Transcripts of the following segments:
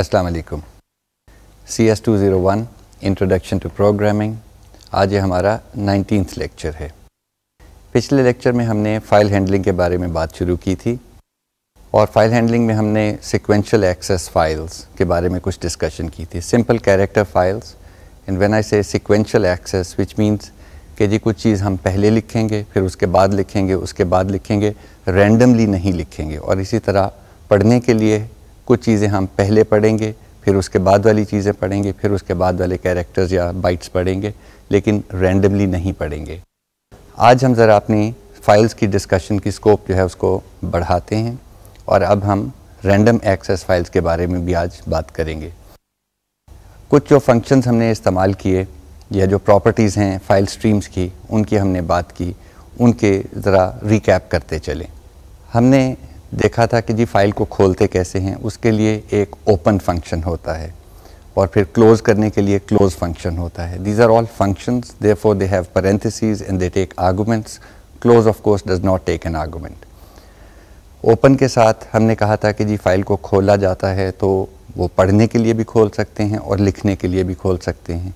अस्सलाम वालेकुम C S two zero one introduction to programming आज ये हमारा नाइनटीन लेक्चर है पिछले लेक्चर में हमने फ़ाइल हैंडलिंग के बारे में बात शुरू की थी और फाइल हैंडलिंग में हमने सिक्वेंशल एक्सेस फाइल्स के बारे में कुछ डिस्कशन की थी simple character files and when I say sequential access which means कि जी कुछ चीज़ हम पहले लिखेंगे फिर उसके बाद लिखेंगे उसके बाद लिखेंगे रैंडमली नहीं लिखेंगे और इसी तरह पढ़ने के लिए कुछ चीज़ें हम पहले पढ़ेंगे फिर उसके बाद वाली चीज़ें पढ़ेंगे फिर उसके बाद वाले कैरेक्टर्स या बाइट्स पढ़ेंगे लेकिन रैंडमली नहीं पढ़ेंगे आज हम ज़रा अपनी फाइल्स की डिस्कशन की स्कोप जो है उसको बढ़ाते हैं और अब हम रैंडम एक्सेस फाइल्स के बारे में भी आज बात करेंगे कुछ जो फंक्शंस हमने इस्तेमाल किए या जो प्रॉपर्टीज़ हैं फाइल स्ट्रीम्स की उनकी हमने बात की उनके ज़रा रिकैप करते चलें हमने देखा था कि जी फाइल को खोलते कैसे हैं उसके लिए एक ओपन फंक्शन होता है और फिर क्लोज करने के लिए क्लोज फंक्शन होता है these are all functions therefore they have parenthesis and they take arguments close of course does not take an argument open के साथ हमने कहा था कि जी फाइल को खोला जाता है तो वो पढ़ने के लिए भी खोल सकते हैं और लिखने के लिए भी खोल सकते हैं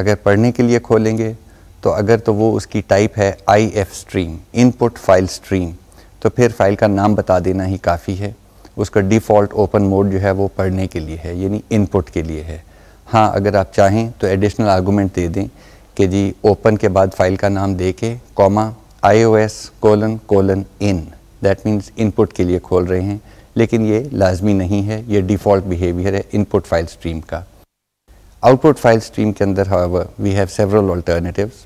अगर पढ़ने के लिए खोलेंगे तो अगर तो वो उसकी टाइप है I F stream input file stream तो फिर फाइल का नाम बता देना ही काफ़ी है उसका डिफ़ॉल्ट ओपन मोड जो है वो पढ़ने के लिए है यानी इनपुट के लिए है हाँ अगर आप चाहें तो एडिशनल आर्गूमेंट दे दें कि जी ओपन के बाद फाइल का नाम दे के comma I O S colon colon in that means input के लिए खोल रहे हैं लेकिन ये लाजमी नहीं है ये डिफ़ॉल्ट बिहेवियर है इनपुट फाइल स्ट्रीम का आउटपुट फाइल स्ट्रीम के अंदर however we have several alternatives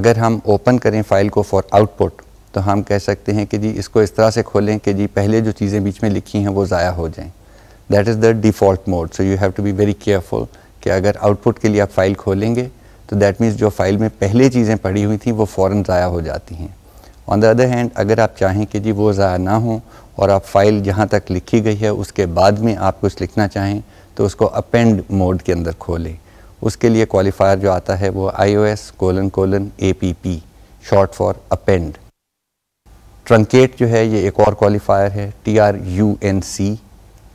अगर हम ओपन करें फाइल को फॉर आउटपुट तो हम कह सकते हैं कि जी इसको इस तरह से खोलें कि जी पहले जो चीज़ें बीच में लिखी हैं वो ज़ाया हो जाएं that is the default mode so you have to be very careful कि अगर आउटपुट के लिए आप फाइल खोलेंगे तो दैट मीन्स जो फाइल में पहले चीज़ें पड़ी हुई थी वो फ़ौर ज़ाया हो जाती हैं ऑन द अदर हैंड अगर आप चाहें कि जी वो ज़ाया ना हो और आप फ़ाइल जहाँ तक लिखी गई है उसके बाद में आप कुछ लिखना चाहें तो उसको अपेंड मोड के अंदर खोलें उसके लिए क्वालिफायर जो आता है वो I O S colon colon A P P short for append truncate जो है ये एक और क्वालिफायर है T R U N C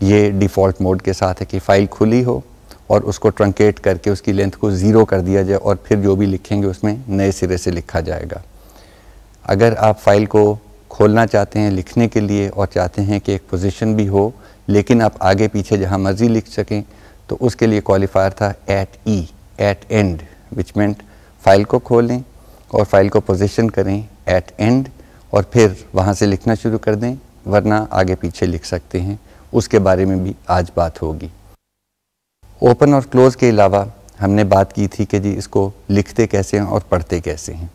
ये डिफ़ॉल्ट मोड के साथ है कि फ़ाइल खुली हो और उसको ट्रंकेट करके उसकी लेंथ को ज़ीरो कर दिया जाए और फिर जो भी लिखेंगे उसमें नए सिरे से लिखा जाएगा अगर आप फाइल को खोलना चाहते हैं लिखने के लिए और चाहते हैं कि एक पोजीशन भी हो लेकिन आप आगे पीछे जहां मर्ज़ी लिख सकें तो उसके लिए क्वालिफायर था at E at end which meant file को खोलें और फाइल को पोजिशन करें एट एंड और फिर वहाँ से लिखना शुरू कर दें वरना आगे पीछे लिख सकते हैं उसके बारे में भी आज बात होगी ओपन और क्लोज के अलावा हमने बात की थी कि जी इसको लिखते कैसे हैं और पढ़ते कैसे हैं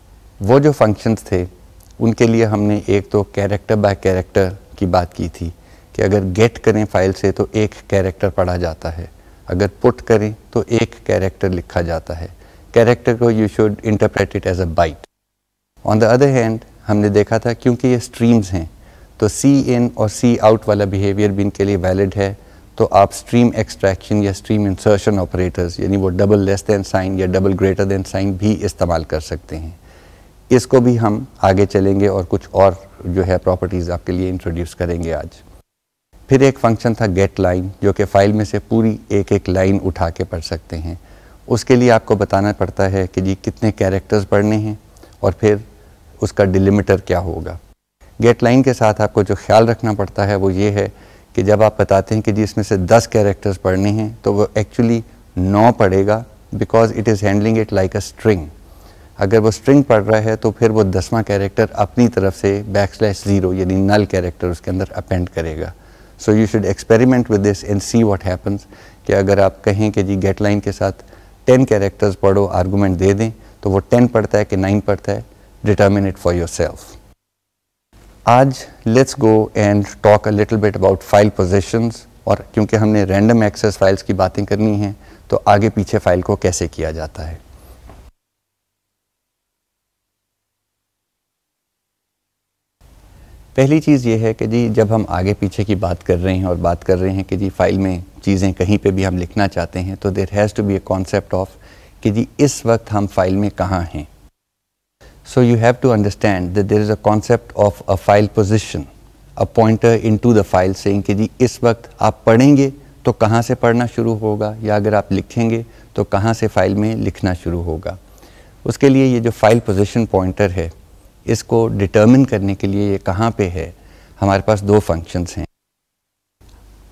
वो जो फंक्शंस थे उनके लिए हमने एक तो कैरेक्टर बाय कैरेक्टर की बात की थी कि अगर गेट करें फाइल से तो एक कैरेक्टर पढ़ा जाता है अगर पुट करें तो एक कैरेक्टर लिखा जाता है कैरेक्टर को you should interpret it as a byte on the other hand हमने देखा था क्योंकि ये स्ट्रीम्स हैं तो सी इन और सी आउट वाला बिहेवियर भी इनके लिए वैलिड है तो आप स्ट्रीम एक्सट्रैक्शन या स्ट्रीम इंसर्शन ऑपरेटर्स यानी वो डबल लेस दैन साइन या डबल ग्रेटर दैन साइन भी इस्तेमाल कर सकते हैं इसको भी हम आगे चलेंगे और कुछ और जो है प्रॉपर्टीज़ आपके लिए इंट्रोड्यूस करेंगे आज फिर एक फंक्शन था गेट लाइन जो कि फ़ाइल में से पूरी एक एक लाइन उठा के पढ़ सकते हैं उसके लिए आपको बताना पड़ता है कि जी कितने कैरेक्टर्स पढ़ने हैं और फिर उसका डिलिमिटर क्या होगा गेट लाइन के साथ आपको जो ख्याल रखना पड़ता है वो ये है कि जब आप बताते हैं कि जी इसमें से दस कैरेक्टर्स पढ़ने हैं तो वो एक्चुअली नौ पढ़ेगा because it is handling it like a string अगर वो स्ट्रिंग पढ़ रहा है तो फिर वो दसवां कैरेक्टर अपनी तरफ से बैक स्लैश ज़ीरो यानी नल कैरेक्टर उसके अंदर अपेंड करेगा so you should experiment with this and see what happens कि अगर आप कहें कि जी गेट लाइन के साथ टेन कैरेक्टर्स पढ़ो आर्गूमेंट दे दें तो वो टेन पढ़ता है कि नाइन पढ़ता है determine it for yourself. आज let's go and talk a little bit about file positions और क्योंकि हमने रैंडम एक्सेस फाइल्स की बातें करनी है तो आगे पीछे फाइल को कैसे किया जाता है पहली चीज़ ये है कि जी जब हम आगे पीछे की बात कर रहे हैं और बात कर रहे हैं कि जी फाइल में चीज़ें कहीं पे भी हम लिखना चाहते हैं तो there has to be a concept of कि जी इस वक्त हम फाइल में कहाँ हैं So you have to understand that there is a concept of a file position, a pointer into the file saying कि जी इस वक्त आप पढ़ेंगे तो कहाँ से पढ़ना शुरू होगा या अगर आप लिखेंगे तो कहाँ से फाइल में लिखना शुरू होगा उसके लिए ये जो फाइल पोजिशन पॉइंटर है इसको डिटर्मिन करने के लिए ये कहाँ पे है हमारे पास दो फंक्शंस हैं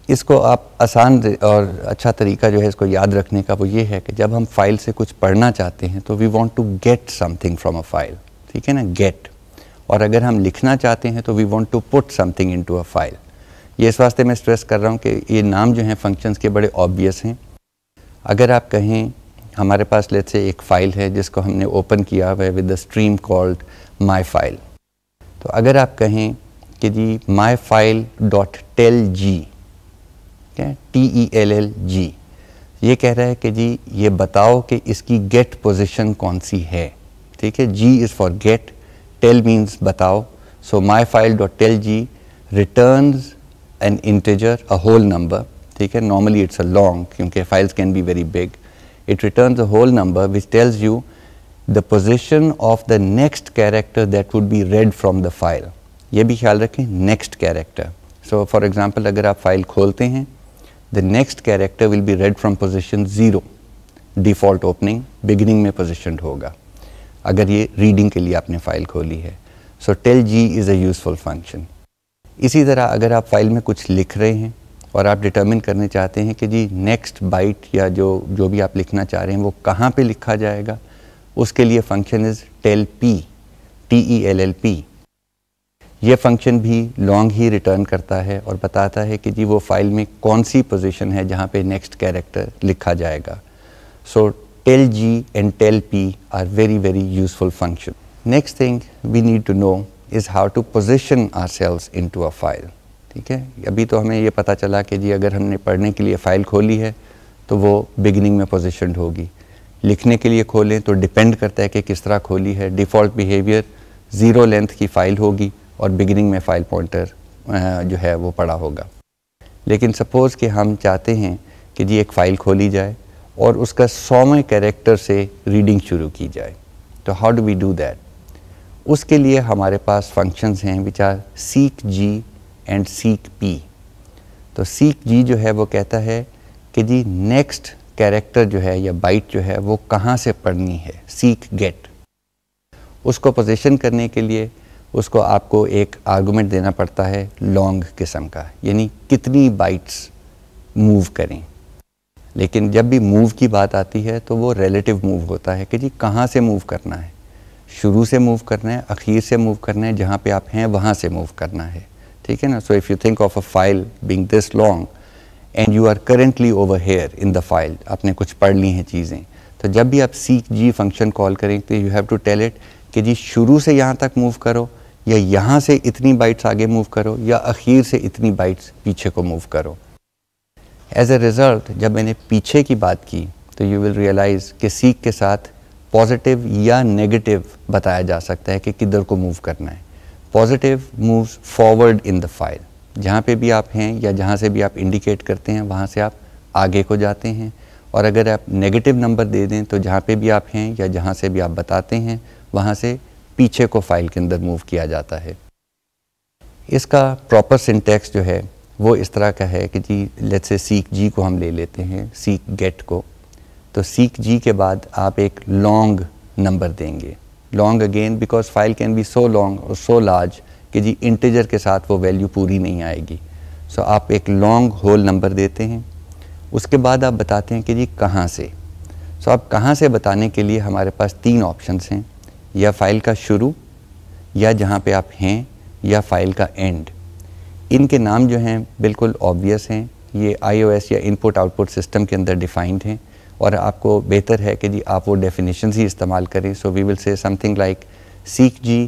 इसको आप आसान और अच्छा तरीका जो है इसको याद रखने का वो ये है कि जब हम फाइल से कुछ पढ़ना चाहते हैं तो we want to get something from a file ठीक है ना गेट और अगर हम लिखना चाहते हैं तो we want to put something into a file ये इस वास्ते मैं स्ट्रेस कर रहा हूँ कि ये नाम जो हैं फंक्शंस के बड़े ऑब्वियस हैं अगर आप कहें हमारे पास लेट से एक फ़ाइल है जिसको हमने ओपन किया हुआ है with the stream called my file तो अगर आप कहें कि जी my file dot tellg क्या T E L L G ये कह रहा है कि जी ये बताओ कि इसकी गेट पोजिशन कौन सी है ठीक है G is for get tell means बताओ so my file dot tellg return an integer a whole number ठीक है नॉर्मली इट्स अ लॉन्ग क्योंकि files can be very big it return a whole number which tells you the position of the next character that would be read from the file ये भी ख्याल रखें next character so for example अगर आप file खोलते हैं the next character will be read from position zero default opening beginning में position होगा अगर ये रीडिंग के लिए आपने फ़ाइल खोली है so tellg is a useful function इसी तरह अगर आप फाइल में कुछ लिख रहे हैं और आप डिटर्मिन करने चाहते हैं कि जी नेक्स्ट बाइट या जो जो भी आप लिखना चाह रहे हैं वो कहाँ पे लिखा जाएगा उसके लिए function is tellp T E L L P ये फंक्शन भी लॉन्ग ही रिटर्न करता है और बताता है कि जी वो फाइल में कौन सी पोजीशन है जहाँ पे नेक्स्ट कैरेक्टर लिखा जाएगा so tellg and tellp are very very useful function next thing we need to know is how to position ourselves in to a file ठीक है अभी तो हमें ये पता चला कि जी अगर हमने पढ़ने के लिए फ़ाइल खोली है तो वो बिगिनिंग में पोजिशन होगी लिखने के लिए खोलें तो डिपेंड करता है कि किस तरह खोली है डिफ़ॉल्ट बिहेवियर ज़ीरो लेंथ की फ़ाइल होगी और बिगिनिंग में फाइल पॉइंटर जो है वो पड़ा होगा लेकिन सपोज़ कि हम चाहते हैं कि जी एक फ़ाइल खोली जाए और उसका सौवें कैरेक्टर से रीडिंग शुरू की जाए तो how do we do that उसके लिए हमारे पास फंक्शंस हैं which are seekg and seekp तो सीख जी जो है वो कहता है कि जी नेक्स्ट कैरेक्टर जो है या बाइट जो है वो कहाँ से पढ़नी है सीख गेट उसको पोजीशन करने के लिए उसको आपको एक आर्गूमेंट देना पड़ता है लॉन्ग किस्म का यानी कितनी बाइट्स मूव करें लेकिन जब भी मूव की बात आती है तो वो रिलेटिव मूव होता है कि जी कहाँ से मूव करना है शुरू से मूव करना है अखीर से मूव करना है जहाँ पे आप हैं वहाँ से मूव करना है ठीक है ना so if you think of a file being this long and you are currently over here in the file आपने कुछ पढ़ ली हैं चीज़ें तो जब भी आप सी जी फंक्शन कॉल करें तो you have to tell it कि जी शुरू से यहाँ तक मूव करो या यहाँ से इतनी बाइट्स आगे मूव करो या अखीर से इतनी बाइट्स पीछे को मूव करो एज ए रिज़ल्ट जब मैंने पीछे की बात की तो यू विल रियलाइज़ कि सीख के साथ पॉजिटिव या नेगेटिव बताया जा सकता है कि किधर को मूव करना है positive moves forward in the file जहाँ पे भी आप हैं या जहाँ से भी आप इंडिकेट करते हैं वहाँ से आप आगे को जाते हैं और अगर आप नेगेटिव नंबर दे दें तो जहाँ पे भी आप हैं या जहाँ से भी आप बताते हैं वहाँ से पीछे को फाइल के अंदर मूव किया जाता है इसका प्रॉपर सिंटेक्स जो है वो इस तरह का है कि जी लेट्स से सीख जी को हम ले लेते हैं सीख गेट को तो सीख जी के बाद आप एक लॉन्ग नंबर देंगे long again because file can be so long और सो लार्ज कि जी इंटेजर के साथ वो वैल्यू पूरी नहीं आएगी सो so, आप एक लॉन्ग होल नंबर देते हैं उसके बाद आप बताते हैं कि जी कहाँ से सो so, आप कहाँ से बताने के लिए हमारे पास तीन ऑप्शंस हैं या फाइल का शुरू या जहाँ पे आप हैं या फाइल का एंड इनके नाम जो हैं बिल्कुल ऑब्वियस हैं ये आईओएस या इनपुट आउटपुट सिस्टम के अंदर डिफाइंड हैं और आपको बेहतर है कि जी आप वो डेफिनेशन ही इस्तेमाल करें so we will say something like seekg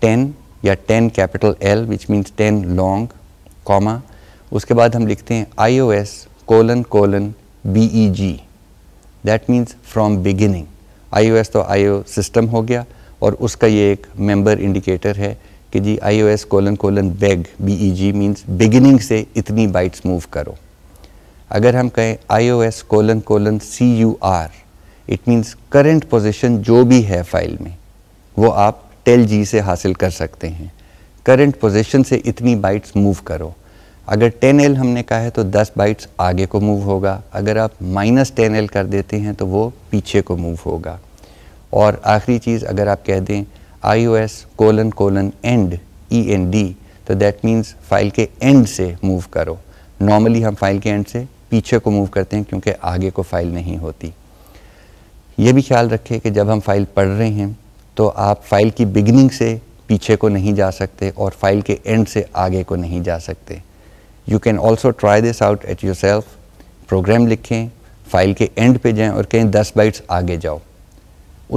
ten या ten capital L which means ten long comma उसके बाद हम लिखते हैं I O S colon colon B E G that means from beginning IOS तो आईओ सिस्टम हो गया और उसका ये एक मेंबर इंडिकेटर है कि जी IOS colon colon beg BEG means beginning से इतनी बाइट्स मूव करो अगर हम कहें IOS colon colon C U R it means current position जो भी है फाइल में वो आप टेल जी से हासिल कर सकते हैं करंट पोजीशन से इतनी बाइट्स मूव करो अगर टेन एल हमने कहा है तो दस बाइट्स आगे को मूव होगा अगर आप माइनस टेन एल कर देते हैं तो वो पीछे को मूव होगा और आखिरी चीज़ अगर आप कह दें I O S colon colon end E N D तो दैट मीन्स फाइल के एंड से मूव करो नॉर्मली हम फाइल के एंड से पीछे को मूव करते हैं क्योंकि आगे को फाइल नहीं होती ये भी ख्याल रखें कि जब हम फाइल पढ़ रहे हैं तो आप फाइल की बिगनिंग से पीछे को नहीं जा सकते और फाइल के एंड से आगे को नहीं जा सकते you can also try this out at yourself program लिखें फाइल के एंड पे जाएं और कहीं दस बाइट्स आगे जाओ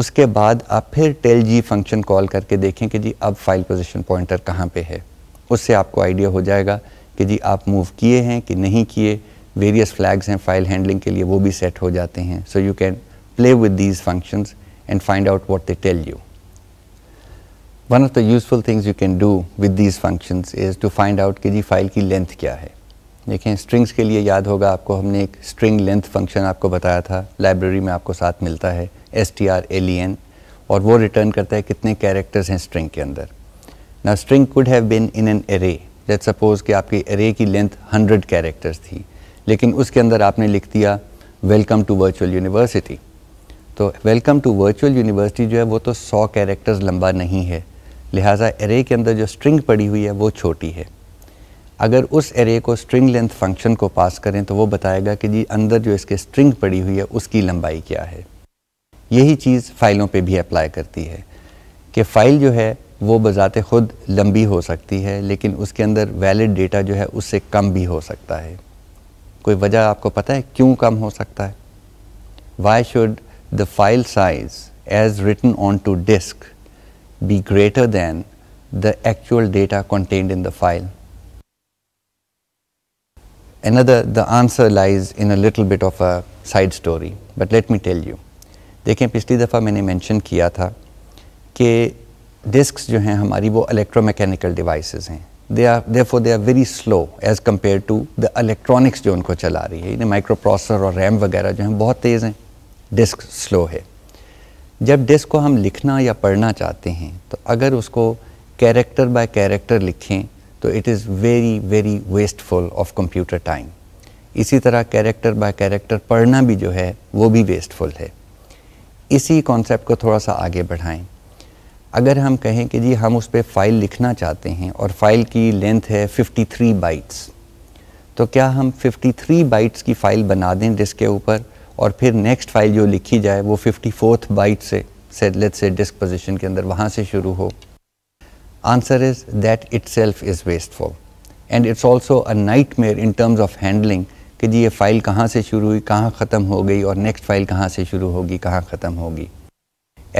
उसके बाद आप फिर टेल जी फंक्शन कॉल करके देखें कि जी अब फाइल पोजीशन पॉइंटर कहाँ पे है उससे आपको आइडिया हो जाएगा कि जी आप मूव किए हैं कि नहीं किए वेरियस फ्लैग्स हैं फाइल हैंडलिंग के लिए वो भी सेट हो जाते हैं so you can play with these functions and find out what they tell you one of the useful things you can do with these functions is to find out कि जी file की length क्या है देखें strings के लिए याद होगा आपको हमने एक स्ट्रिंग लेंथ फंक्शन आपको बताया था लाइब्रेरी में आपको साथ मिलता है S T R L E N और वो रिटर्न करता है कितने कैरेक्टर्स हैं स्ट्रिंग के अंदर ना string could have been in an array let suppose कि आपकी एरे की लेंथ हंड्रेड कैरेक्टर्स थी लेकिन उसके अंदर आपने लिख दिया वेलकम टू वर्चुअल यूनिवर्सिटी तो वेलकम टू वर्चुअल यूनिवर्सिटी जो है वो तो सौ कैरेक्टर्स लंबा नहीं है लिहाजा एरे के अंदर जो स्ट्रिंग पड़ी हुई है वो छोटी है अगर उस एरे को स्ट्रिंग लेंथ फंक्शन को पास करें तो वो बताएगा कि जी अंदर जो इसके स्ट्रिंग पड़ी हुई है उसकी लंबाई क्या है यही चीज़ फ़ाइलों पे भी अप्लाई करती है कि फ़ाइल जो है वो बज़ात ख़ुद लंबी हो सकती है लेकिन उसके अंदर वैलिड डेटा जो है उससे कम भी हो सकता है कोई वजह आपको पता है क्यों कम हो सकता है why should the file size as written on to disk be greater than the actual data contained in the file. Another, the answer lies in a little bit of a side story, but let me tell you. देखें पिछली दफ़ा मैंने mention किया था कि discus जो हैं हमारी वो इलेक्ट्रोमैकेनिकल डिवाइसेस हैं they are therefore they are very slow as compared to the electronics जो उनको चला रही है यानी माइक्रो प्रोसेसर और रैम वगैरह जो हैं बहुत तेज़ हैं डिस्क स्लो है जब डिस्क को हम लिखना या पढ़ना चाहते हैं तो अगर उसको कैरेक्टर बाय कैरेक्टर लिखें तो it is very very wasteful of computer time इसी तरह कैरेक्टर बाय कैरेक्टर पढ़ना भी जो है वो भी वेस्टफुल है इसी कॉन्सेप्ट को थोड़ा सा आगे बढ़ाएं अगर हम कहें कि जी हम उस पर फ़ाइल लिखना चाहते हैं और फ़ाइल की लेंथ है 53 बाइट्स तो क्या हम 53 बाइट्स की फ़ाइल बना दें डिस्क के ऊपर और फिर नेक्स्ट फाइल जो लिखी जाए वो फिफ्टी फोर्थ बाइट से लेट्स से डिस्क पोजिशन के अंदर वहाँ से शुरू हो answer is that itself is wasteful and it's also a nightmare in terms of handling कि जी ये फ़ाइल कहाँ से शुरू हुई कहाँ ख़त्म हो गई और नेक्स्ट फाइल कहाँ से शुरू होगी कहाँ ख़त्म होगी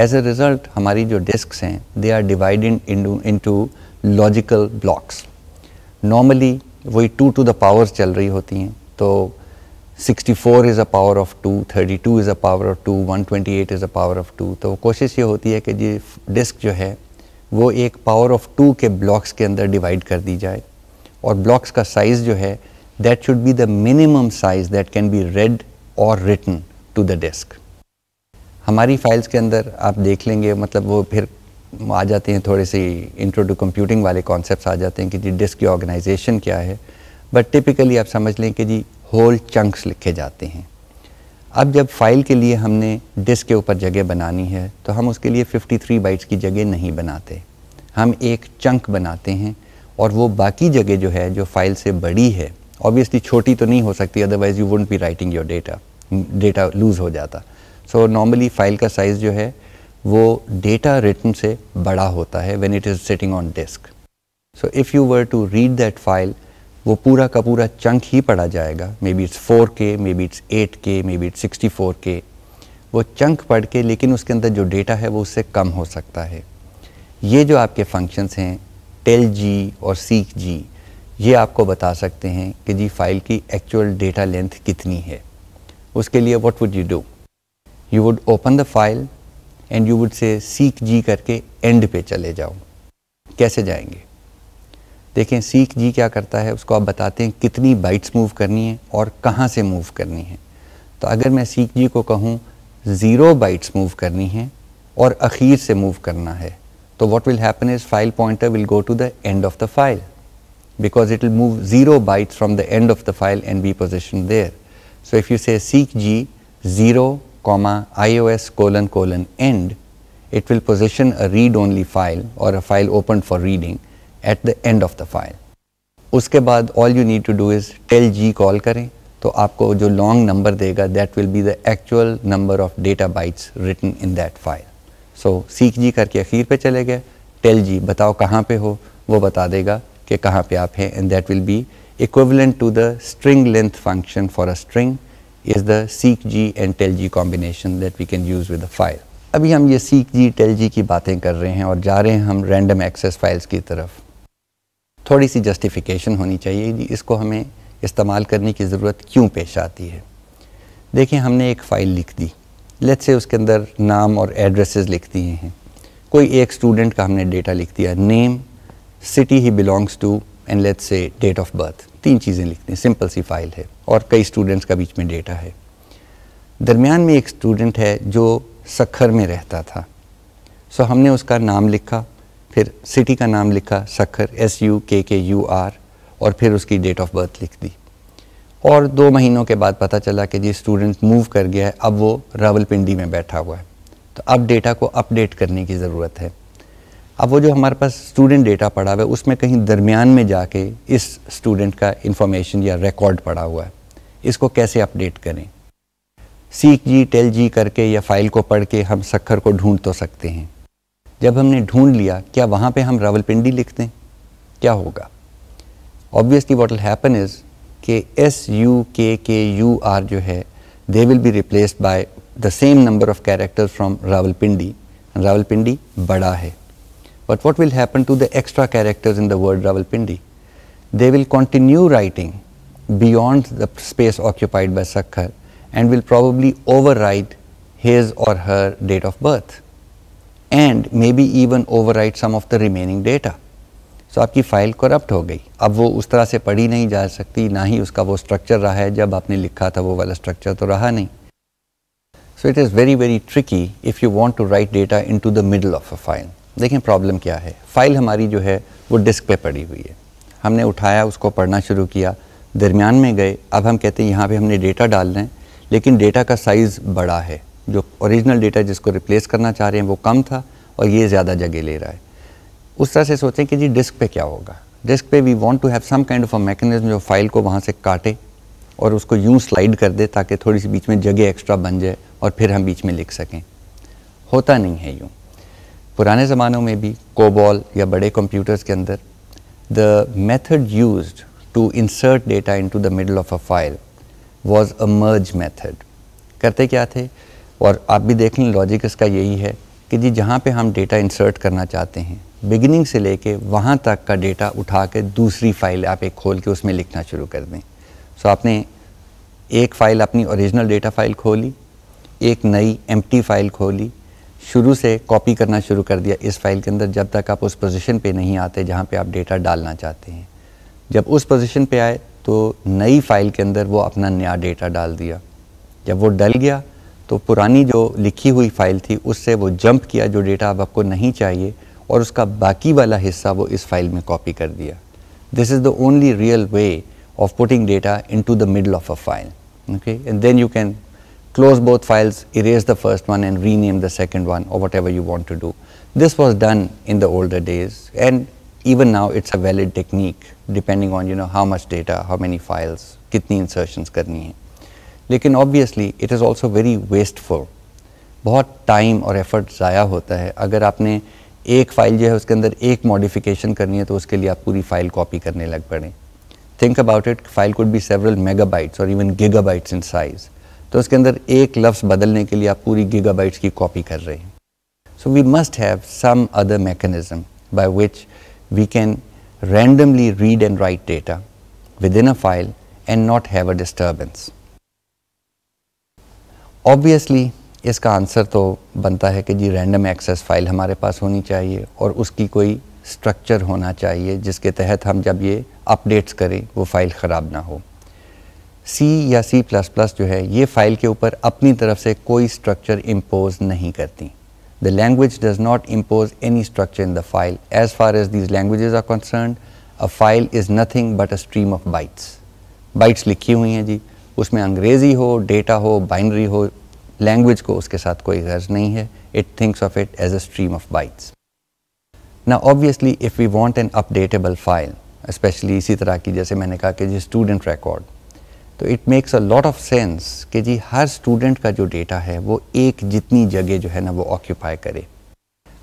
एज अ रिज़ल्ट हमारी जो डिस्क हैं they are in to logical blocks normally वही टू टू द पावर्स चल रही होती हैं तो 64 is a power of two 32 is a power of two 128 is a power of two तो कोशिश ये होती है कि ये डिस्क जो है वो एक पावर ऑफ टू के ब्लॉक्स के अंदर डिवाइड कर दी जाए और ब्लॉक्स का साइज़ जो है that should be the minimum size that can be read और रिटन टू द डेस्क हमारी फाइल्स के अंदर आप देख लेंगे मतलब वो फिर आ जाते हैं थोड़े से इंट्रो टू कंप्यूटिंग वाले कॉन्सेप्ट आ जाते हैं कि जी डिस्क की ऑर्गेनाइजेशन क्या है बट टिपिकली आप समझ लें कि जी होल चंक्स लिखे जाते हैं अब जब फाइल के लिए हमने डिस्क के ऊपर जगह बनानी है तो हम उसके लिए 53 बाइट्स की जगह नहीं बनाते हम एक चंक बनाते हैं और वो बाकी जगह जो है जो फाइल से बड़ी है ऑब्वियसली छोटी तो नहीं हो सकती otherwise you won't be writing your data data lose हो जाता सो नॉर्मली फाइल का साइज़ जो है वो डेटा रिटर्न से बड़ा होता है when it is sitting on disk so if you were to read that file वो पूरा का पूरा चंक ही पढ़ा जाएगा मे बी इट्स फोर के maybe it's eight K maybe it's sixty four K वो चंक पढ़ के लेकिन उसके अंदर जो डेटा है वो उससे कम हो सकता है ये जो आपके फंक्शंस हैं टेल जी और सीख जी ये आपको बता सकते हैं कि जी फाइल की एक्चुअल डेटा लेंथ कितनी है उसके लिए what would you do you would open the file and you would say seekg करके एंड पे चले जाओ कैसे जाएंगे देखें सीख जी क्या करता है उसको आप बताते हैं कितनी बाइट्स मूव करनी है और कहाँ से मूव करनी है तो अगर मैं सीख जी को कहूँ ज़ीरो बाइट्स मूव करनी है और अखीर से मूव करना है तो what will happen is file point will go to the end of the file because it will move zero byte from the end of the file and be position there so if you say seekg zero comma I O S colon colon end it will position a read only file और a file open for reading at the end of the file उसके बाद all you need to do is tellg call करें तो आपको जो long number देगा that will be the actual number of data bytes written in that file so seekg करके अखीर पे चले गए टेल जी बताओ कहाँ पे हो वो बता देगा कि कहाँ पे आप हैं and that will be equivalent to the string length function for a string is the seekg and tellg combination that we can use with file अभी हम ये सीख जी टेल जी की बातें कर रहे हैं और जा रहे हैं हम रैंडम एक्सेस फाइल्स की तरफ थोड़ी सी जस्टिफिकेशन होनी चाहिए जी इसको हमें इस्तेमाल करने की ज़रूरत क्यों पेश आती है देखिए हमने एक फ़ाइल लिख दी लेट से उसके अंदर नाम और एड्रेसेस लिख दिए हैं कोई एक स्टूडेंट का हमने डेटा लिख दिया name city he belongs to and let say date of birth तीन चीज़ें लिखती हैं सिंपल सी फाइल है और कई स्टूडेंट्स का बीच में डेटा है दरमियान में एक स्टूडेंट है जो सखर में रहता था सो हमने उसका नाम लिखा फिर सिटी का नाम लिखा Sukkur S U K K U are और फिर उसकी डेट ऑफ बर्थ लिख दी और दो महीनों के बाद पता चला कि जी स्टूडेंट मूव कर गया है अब वो रावलपिंडी में बैठा हुआ है तो अब डेटा को अपडेट करने की ज़रूरत है अब वो जो हमारे पास स्टूडेंट डेटा पड़ा हुआ है उसमें कहीं दरमियान में जाके इस स्टूडेंट का इंफॉर्मेशन या रिकॉर्ड पड़ा हुआ है इसको कैसे अपडेट करें सीख जी टेल जी करके या फाइल को पढ़ के हम सखर को ढूंढ तो सकते हैं जब हमने ढूंढ लिया क्या वहाँ पे हम रावलपिंडी लिख दें क्या होगा obviously what will happen is के S U K K U R जो है they will be replaced by the same number of characters from Rawalpindi Rawalpindi बड़ा है but what will happen to the extra characters in the word Rawalpindi will continue writing beyond the space occupied by Sukkur and will probably overwrite his और her date of birth and may be even over right some of the remaining data so आपकी file corrupt हो गई अब वो उस तरह से पढ़ी नहीं जा सकती ना ही उसका वो स्ट्रक्चर रहा है जब आपने लिखा था वो वाला स्ट्रक्चर तो रहा नहीं so it is very very tricky if you want to write data into the middle of a file देखें प्रॉब्लम क्या है फ़ाइल हमारी जो है वो डिस्क पे पड़ी हुई है हमने उठाया उसको पढ़ना शुरू किया दरमियान में गए अब हम कहते हैं यहाँ पे हमने डेटा डालना है लेकिन डेटा का साइज़ बड़ा है जो ओरिजिनल डेटा जिसको रिप्लेस करना चाह रहे हैं वो कम था और ये ज़्यादा जगह ले रहा है उस तरह से सोचें कि जी डिस्क पे क्या होगा डिस्क पे we want to have some kind of a mechanism जो फाइल को वहाँ से काटे और उसको यूँ स्लाइड कर दे ताकि थोड़ी सी बीच में जगह एक्स्ट्रा बन जाए और फिर हम बीच में लिख सकें होता नहीं है यूँ पुराने ज़मानों में भी कोबॉल या बड़े कंप्यूटर्स के अंदर the method used to insert data in the middle of a file was a merge method करते क्या थे और आप भी देख लें लॉजिक इसका यही है कि जी जहाँ पे हम डेटा इंसर्ट करना चाहते हैं बिगिनिंग से लेके वहाँ तक का डेटा उठा के दूसरी फ़ाइल आप एक खोल के उसमें लिखना शुरू कर दें सो so आपने एक फ़ाइल अपनी ओरिजिनल डेटा फाइल खोली एक नई एम फाइल खोली शुरू से कॉपी करना शुरू कर दिया इस फाइल के अंदर जब तक आप उस पोजीशन पे नहीं आते जहाँ पे आप डेटा डालना चाहते हैं जब उस पोजीशन पे आए तो नई फाइल के अंदर वो अपना नया डेटा डाल दिया जब वो डल गया तो पुरानी जो लिखी हुई फाइल थी उससे वो जंप किया जो डेटा अब आपको नहीं चाहिए और उसका बाकी वाला हिस्सा वो इस फाइल में कॉपी कर दिया this is the only real way of putting data into the middle of a file okay and then you can close both files erase the first one and rename the second one और whatever you want to do this was done in the older days and even now it's a valid technique depending on you know how much data how many files कितनी insertions करनी है लेकिन obviously it is also very wasteful बहुत time और effort ज़ाया होता है अगर आपने एक फ़ाइल जो है उसके अंदर एक मॉडिफिकेशन करनी है तो उसके लिए आप पूरी फ़ाइल कॉपी करने लग पड़े think about it file could be several megabytes और इवन गिगाबाइट्स इन साइज़ तो उसके अंदर एक लफ्स बदलने के लिए आप पूरी गिगाबाइट्स की कॉपी कर रहे हैं so we must have some other mechanism by which we can read and write data within a file and not have a disturbance obviously इसका आंसर तो बनता है कि जी रैंडम एक्सेस फाइल हमारे पास होनी चाहिए और उसकी कोई स्ट्रक्चर होना चाहिए जिसके तहत हम जब ये अपडेट्स करें वो फ़ाइल ख़राब ना हो सी या सी प्लस प्लस जो है ये फ़ाइल के ऊपर अपनी तरफ से कोई स्ट्रक्चर इम्पोज नहीं करती the language does not impose any structure in the file as far as these language are concern a file is nothing but a stream of bytes bytes लिखी हुई हैं जी उसमें अंग्रेज़ी हो डेटा हो बाइनरी हो लैंग्वेज को उसके साथ कोई गर्ज नहीं है it thinks of it as a stream of bytes ना obviously if we want an updatable file specially इसी तरह की जैसे मैंने कहा कि जी स्टूडेंट रिकॉर्ड तो it makes a lot of sense कि जी हर स्टूडेंट का जो डेटा है वो एक जितनी जगह जो है ना वो ऑक्यूपाई करे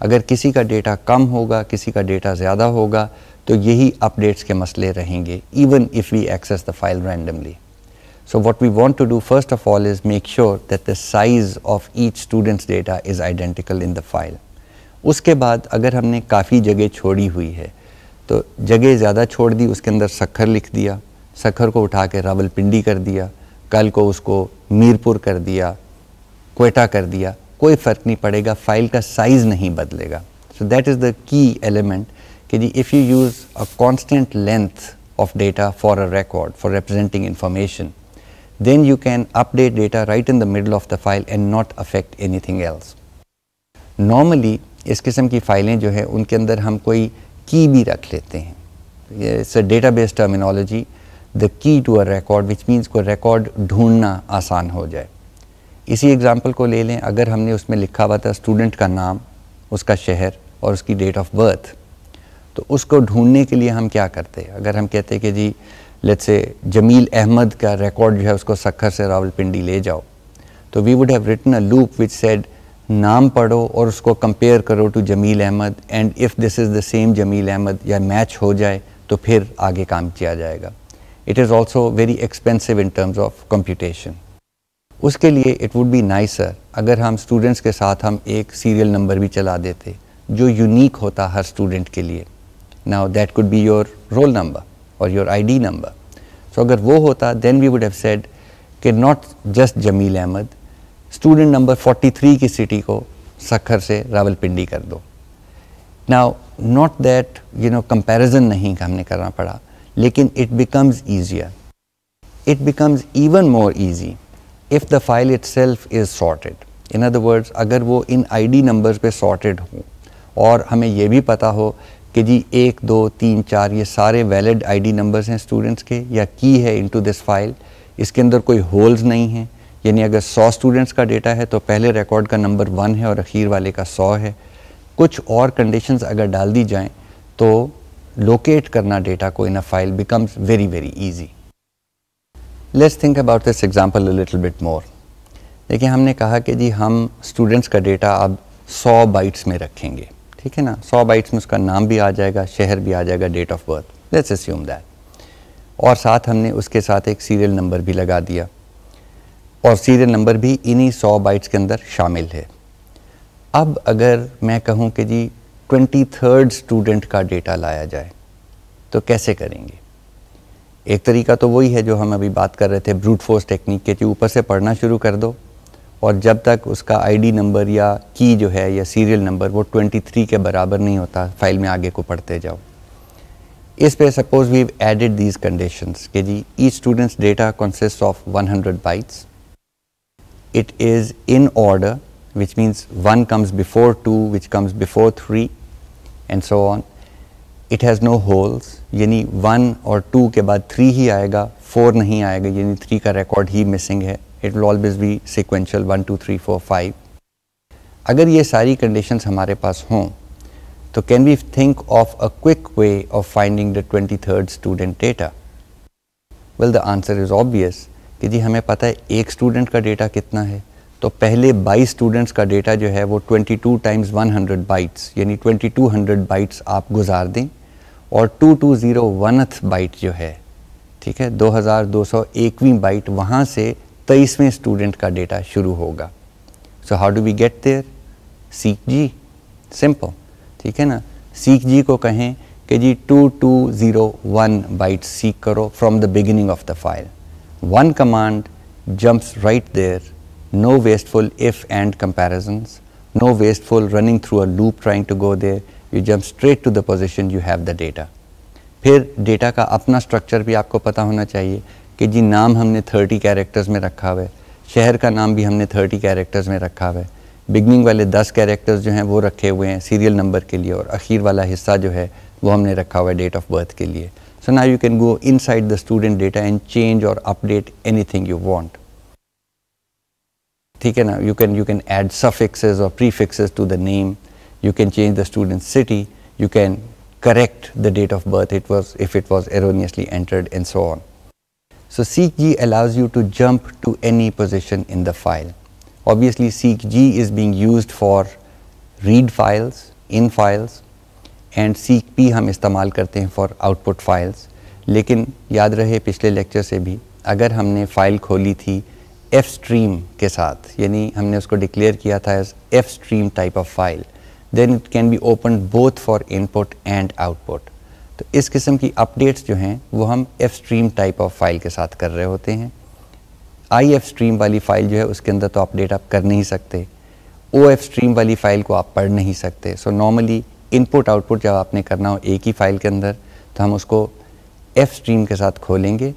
अगर किसी का डेटा कम होगा किसी का डेटा ज़्यादा होगा तो यही अपडेट्स के मसले रहेंगे even if we access the file randomly So what we want to do first of all is make sure that the size of each student's data is identical in the file. उसके बाद अगर हमने काफ़ी जगह छोड़ी हुई है तो जगह ज़्यादा छोड़ दी उसके अंदर सखर लिख दिया सखर को उठा के रावलपिंडी कर दिया कल को उसको मीरपुर कर दिया कोटा कर दिया कोई फ़र्क नहीं पड़ेगा फाइल का साइज़ नहीं बदलेगा so that is the key element कि जी if you use a constant length of data for a record for representing information then you can update data right in the middle of the file and not affect anything else. Normally इस किस्म की फाइलें जो है उनके अंदर हम कोई की भी रख लेते हैं it's a database terminology the key to a record which means को रिकॉर्ड ढूंढना आसान हो जाए इसी एग्ज़ाम्पल को ले लें अगर हमने उसमें लिखा हुआ था स्टूडेंट का नाम उसका शहर और उसकी डेट ऑफ बर्थ तो उसको ढूंढने के लिए हम क्या करते हैं अगर हम कहते हैं कि जी लेट्स से जमील अहमद का रिकॉर्ड जो है उसको सखर से रावलपिंडी ले जाओ तो we would have written a loop which said नाम पढ़ो और उसको कंपेयर करो to Jamil Ahmed and if this is the same Jamil Ahmed या मैच हो जाए तो फिर आगे काम किया जाएगा it is also very expensive in terms of computation उसके लिए इट वुड बी नाइसर अगर हम स्टूडेंट्स के साथ हम एक सीरियल नंबर भी चला देते जो यूनिक होता हर स्टूडेंट के लिए now that could be your roll number or your ID number so अगर वो होता then we would have said कि not just Jamil Ahmed student number 43 की सिटी को सखर से रावलपिंडी कर दो now not that you know comparison नहीं हमने करना पड़ा लेकिन it becomes easier it becomes even more easy if the file itself is sorted in other words अगर वो इन आई डी नंबर पे सॉर्टेड हो और हमें यह भी पता हो कि जी एक दो तीन चार ये सारे वैलिड आईडी नंबर्स हैं स्टूडेंट्स के या की है इनटू दिस फाइल इसके अंदर कोई होल्स नहीं हैं यानी अगर 100 स्टूडेंट्स का डेटा है तो पहले रिकॉर्ड का नंबर वन है और अखीर वाले का सौ है कुछ और कंडीशंस अगर डाल दी जाएं तो लोकेट करना डेटा को in a file becomes very very easy let's think about this example little bit more देखिए हमने कहा कि जी हम स्टूडेंट्स का डेटा अब 100 बाइट्स में रखेंगे ठीक है ना सौ बाइट्स में उसका नाम भी आ जाएगा शहर भी आ जाएगा date of birth let's assume that और साथ हमने उसके साथ एक सीरियल नंबर भी लगा दिया और सीरियल नंबर भी इन्हीं सौ बाइट्स के अंदर शामिल है अब अगर मैं कहूँ कि जी ट्वेंटी थर्ड स्टूडेंट का डेटा लाया जाए तो कैसे करेंगे एक तरीका तो वही है जो हम अभी बात कर रहे थे ब्रूट फोर्स टेक्निक के जी ऊपर से पढ़ना शुरू कर दो और जब तक उसका आईडी नंबर या की जो है या सीरियल नंबर वो 23 के बराबर नहीं होता फाइल में आगे को पढ़ते जाओ इस पे suppose we added these conditions के जी ई students data consist of 100 bytes it is in order which means one comes before two which comes before three and so on it has no holes यानी one और two के बाद three ही आएगा four नहीं आएगा यानी थ्री का record ही मिसिंग है it will always be sequential one two three four five अगर ये सारी कंडीशंस हमारे पास हों तो can we think of a quick way of finding the twenty third student data well the answer is obvious कि जी हमें पता है एक स्टूडेंट का डेटा कितना है तो पहले 22 स्टूडेंट्स का डेटा जो है वो 22 टू टाइम्स वन बाइट्स यानी 2200 बाइट्स आप गुजार दें और टू टू ज़ीरो बाइट जो है ठीक है 2201वीं बाइट वहाँ से तेईसवें स्टूडेंट का डेटा शुरू होगा so how do we get there seekg simple ठीक है ना सीख जी को कहें कि जी two two zero one byte seek करो from the beginning of the file one command jumps right there no wasteful if and comparisons no wasteful running through a loop trying to go there you jump straight to the position you have the data फिर data का अपना structure भी आपको पता होना चाहिए कि जी नाम हमने थर्टी कैरेक्टर्स में रखा हुआ है शहर का नाम भी हमने थर्टी कैरेक्टर्स में रखा हुआ है बिगनिंग वाले दस कैरेक्टर्स जो हैं वो रखे हुए हैं सीरियल नंबर के लिए और अखीर वाला हिस्सा जो है वो हमने रखा हुआ है डेट ऑफ बर्थ के लिए सो ना you can go inside the student data and change और update anything you want ठीक है ना you can you can add suffixes और prefixes to the name you can change the student city you can correct the date of birth it was if it was erroneously entered and so on So seekg allows you to jump to any position in the file. Obviously seekg is being used for read files, in files and seekp हम इस्तेमाल करते हैं for output files लेकिन याद रहे पिछले lecture से भी अगर हमने फ़ाइल खोली थी एफ़ स्ट्रीम के साथ यानी हमने उसको डिक्लेयर किया था as fstream type of file then it can be open both for input and output तो इस किस्म की अपडेट्स जो हैं वो हम fstream type of file के साथ कर रहे होते हैं आई एफ स्ट्रीम वाली फ़ाइल जो है उसके अंदर तो अपडेट आप कर नहीं सकते ओ एफ स्ट्रीम वाली फ़ाइल को आप पढ़ नहीं सकते सो नॉर्मली इनपुट आउटपुट जब आपने करना हो एक ही फ़ाइल के अंदर तो हम उसको एफ स्ट्रीम के साथ खोलेंगे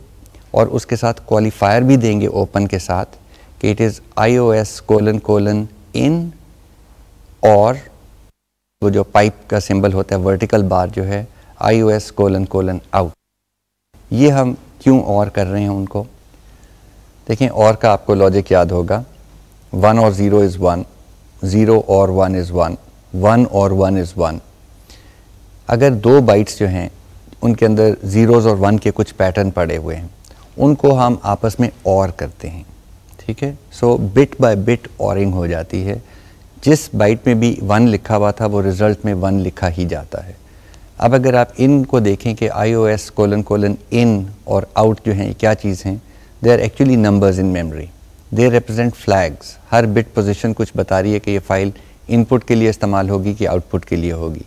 और उसके साथ क्वालिफायर भी देंगे ओपन के साथ कि it is I O S colon colon in और वो जो पाइप का सिंबल होता है वर्टिकल बार जो है I O S colon colon out ये हम क्यों और कर रहे हैं उनको देखें और का आपको लॉजिक याद होगा वन और ज़ीरो इज़ वन ज़ीरो और वन इज़ वन वन और वन इज़ वन अगर दो बाइट्स जो हैं उनके अंदर ज़ीरोज़ और वन के कुछ पैटर्न पड़े हुए हैं उनको हम आपस में और करते हैं ठीक है so bit by bit oring हो जाती है जिस बाइट में भी वन लिखा हुआ था वो रिज़ल्ट में वन लिखा ही जाता है अब अगर आप इन को देखें कि I O S colon colon in और आउट जो हैं क्या चीज़ हैं they are actually numbers in memory they represent flags हर बिट पोजिशन कुछ बता रही है कि ये फ़ाइल इनपुट के लिए इस्तेमाल होगी कि आउटपुट के लिए होगी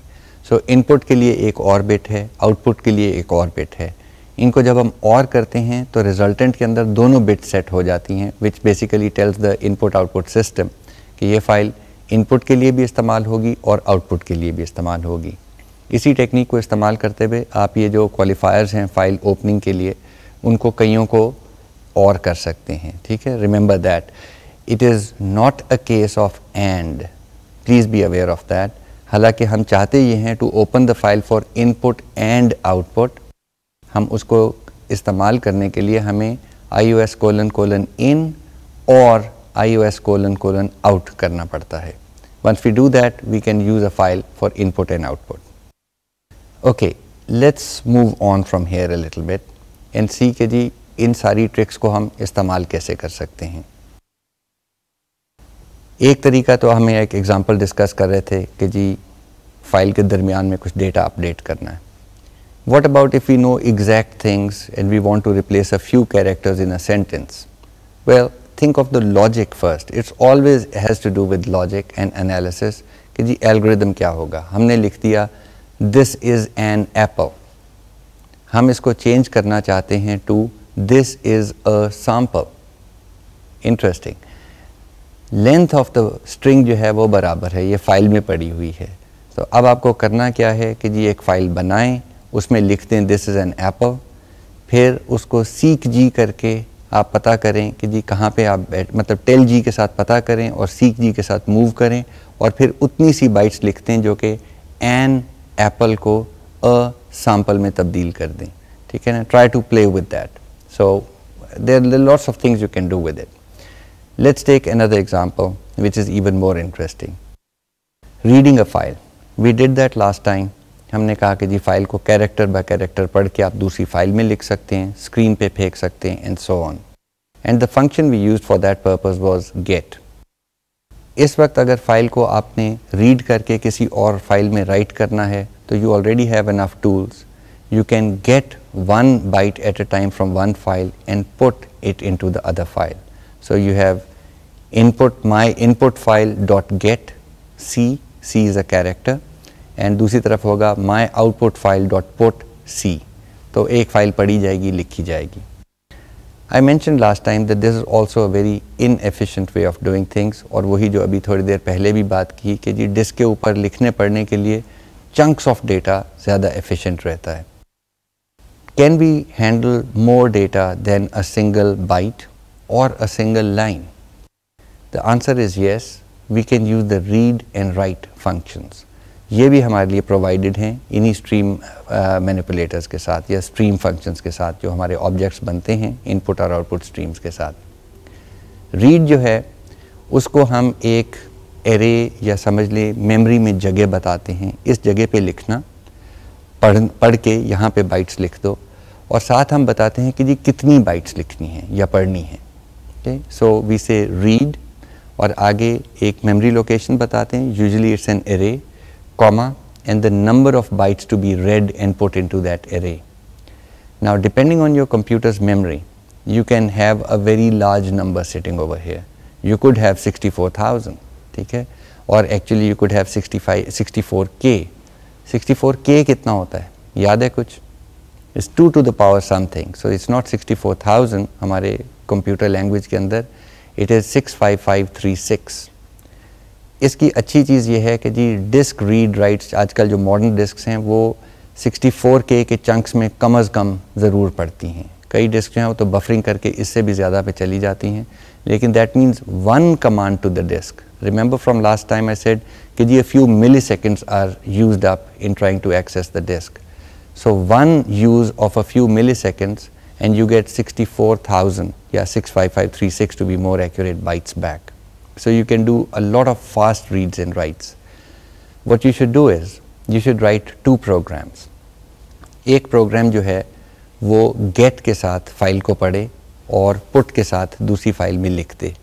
सो so, इनपुट के लिए एक और बिट है आउटपुट के लिए एक और बिट है इनको जब हम और करते हैं तो रिजल्टेंट के अंदर दोनों बिट सेट हो जाती हैं which basically tells the input output system कि ये फ़ाइल इनपुट के लिए भी इस्तेमाल होगी और आउटपुट के लिए भी इस्तेमाल होगी इसी टेक्निक को इस्तेमाल करते हुए आप ये जो क्वालिफायर्स हैं फाइल ओपनिंग के लिए उनको कईयों को और कर सकते हैं ठीक है remember that it is not a case of and please be aware of that हालांकि हम चाहते ये हैं to open the file for input and output हम उसको इस्तेमाल करने के लिए हमें I O S colon colon in और I O S colon colon out करना पड़ता है once we do that we can use a file for input and output okay let's move on from here a little bit and see ke ji in sari tricks ko hum istemal kaise kar sakte hain ek tarika to hum ek example discuss kar rahe the ke ji file ke darmiyan mein kuch data update karna hai what about if we know exact things and we want to replace a few characters in a sentence well think of the logic first it's always has to do with logic and analysis ke ji algorithm kya hoga humne likh diya this is an apple हम इसको change करना चाहते हैं to this is a sample interesting length of the string जो है वो बराबर है ये फाइल में पड़ी हुई है तो अब आपको करना क्या है कि जी एक फ़ाइल बनाएं उसमें लिख दें दिस इज़ एन एप्पल फिर उसको सीख जी करके आप पता करें कि जी कहाँ पे आप बैठ मतलब टेल जी के साथ पता करें और सीख जी के साथ मूव करें और फिर उतनी सी बाइट्स लिखते हैं जो कि एन एप्पल को अ सैंपल में तब्दील कर दें ठीक है ना try to play with that so there lots of things you can do with it let's take another example which is even more interesting reading a file we did that last time हमने कहा कि जी file को character by character पढ़ के आप दूसरी file में लिख सकते हैं स्क्रीन पे फेंक सकते हैं and so on and the function we use for that purpose was get इस वक्त अगर फाइल को आपने रीड करके किसी और फाइल में राइट करना है तो you already have enough tools you can get one byte at a time from one file and put it into the other file so you have input my input file dot get c c is a character and दूसरी तरफ होगा my output file dot put c तो एक file पढ़ी जाएगी लिखी जाएगी I mentioned last time that this is also a very inefficient way of doing things और वही जो अभी थोड़ी देर पहले भी बात की कि जी डिस्क के ऊपर लिखने पढ़ने के लिए chunks of data ज़्यादा efficient रहता है Can we handle more data than a single byte or a single line? The answer is yes, we can use the read and write functions. ये भी हमारे लिए प्रोवाइडेड हैं इन्हीं स्ट्रीम मैनिपुलेटर्स uh, के साथ या स्ट्रीम फंक्शंस के साथ जो हमारे ऑब्जेक्ट्स बनते हैं इनपुट और आउटपुट स्ट्रीम्स के साथ रीड जो है उसको हम एक एरे या समझ लें मेमोरी में जगह बताते हैं इस जगह पे लिखना पढ़ पढ़ के यहाँ पे बाइट्स लिख दो और साथ हम बताते हैं कि जी कितनी बाइट्स लिखनी है या पढ़नी है okay so we say read और आगे एक मेमोरी लोकेशन बताते हैं usually it's an array comma and the number of bytes to be read and put into that array. Now depending on your computer's memory, you can have a very large number sitting over here. You could have 64,000, okay? actually you could have 65 64k 64k is होता है याद है कुछ it's two to the power something so it's 64,000 हमारे computer language के it is six 65536 इसकी अच्छी चीज़ ये है कि जी डिस्क रीड राइट्स आजकल जो मॉडर्न डिस्क हैं वो फोर के के चंक्स में कम अज़ कम ज़रूर पड़ती हैं कई डिस्क जो हैं वो तो बफरिंग करके इससे भी ज़्यादा पे चली जाती हैं लेकिन that means one command to the disk remember from last time I said कि जी a few milliseconds are use up in trying to access the disk so one use of a few milliseconds and you get sixty four thousand या six five five three six to be more accurate bytes back So you can do a lot of fast reads and writes. What you should do is, you should write two programs. एक program जो है वो gate के साथ file को पढ़े और put के साथ दूसरी फाइल में लिख दे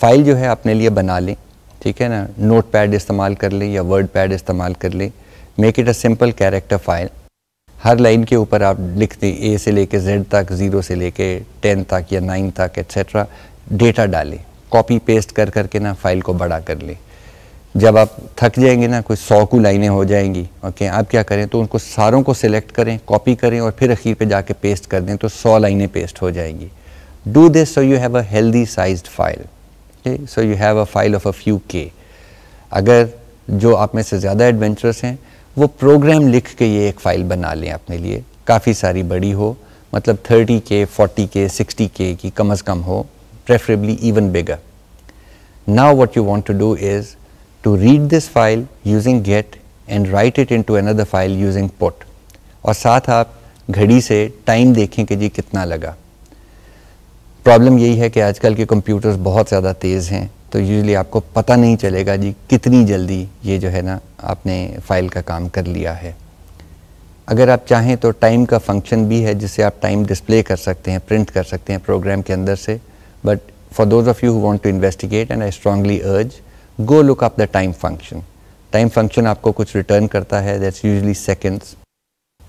फाइल जो है अपने लिए बना लें ठीक है ना नोट पैड इस्तेमाल कर लें या वर्ड पैड इस्तेमाल कर लें make it a simple character file हर लाइन के ऊपर आप लिख दें ए से लेके जेड तक ज़ीरो से लेके टेन तक या नाइन तक एट्सट्रा डेटा डालें कॉपी पेस्ट कर करके ना फाइल को बड़ा कर ले जब आप थक जाएंगे ना कोई सौ को लाइनें हो जाएंगी ओके आप क्या करें तो उनको सारों को सिलेक्ट करें कॉपी करें और फिर अखीर पे जाके पेस्ट कर दें तो सौ लाइनें पेस्ट हो जाएंगी do this so you have a healthy size file okay so you have a file of a few K अगर जो आप में से ज़्यादा एडवेंचरस हैं वो प्रोग्राम लिख के ये एक फ़ाइल बना लें अपने लिए काफ़ी सारी बड़ी हो मतलब थर्टी के फोर्टी के सिक्सटी के की कम अज़ कम हो preferably even bigger. Now what you want to do is to read this file using get and write it into another file using put और साथ आप घड़ी से टाइम देखें कि जी कितना लगा प्रॉब्लम यही है कि आजकल के कंप्यूटर्स बहुत ज़्यादा तेज़ हैं तो यूजली आपको पता नहीं चलेगा जी कितनी जल्दी ये जो है ना आपने फ़ाइल का काम कर लिया है अगर आप चाहें तो टाइम का फंक्शन भी है जिससे आप टाइम डिस्प्ले कर सकते हैं प्रिंट कर सकते हैं प्रोग्राम के अंदर से But for those of you who want to investigate and I strongly urge, go look up the time function. Time function aapko kuch return karta hai that's usually seconds.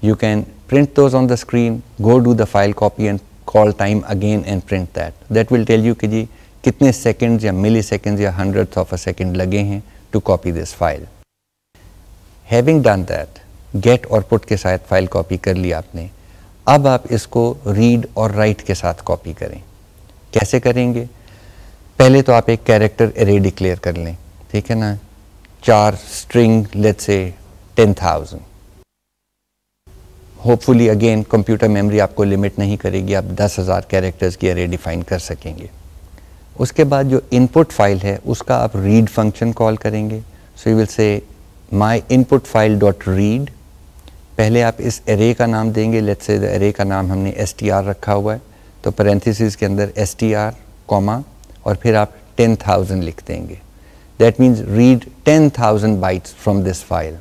You can print those on the screen, go do the file copy and call time again and print that. That will tell you ki ji kitne seconds ya milliseconds ya hundredths of a second lage hain to copy this file. Having done that, get or put ke sath file copy kar li aapne ab aap isko read or write ke sath copy करें कैसे करेंगे पहले तो आप एक character array declare कर लें ठीक है ना char string let's say ten thousand hopefully again computer memory आपको लिमिट नहीं करेगी आप दस हज़ार कैरेक्टर्स की अरे डिफाइन कर सकेंगे उसके बाद जो इनपुट फाइल है उसका आप रीड फंक्शन कॉल करेंगे सो you will say my input file dot read पहले आप इस एरे का नाम देंगे लेट्स से एरे का नाम हमने एस रखा हुआ है तो पेरेंथिस के अंदर एस टी आर कॉमा और फिर आप टेन थाउजेंड लिख देंगे that means read ten thousand bytes from this file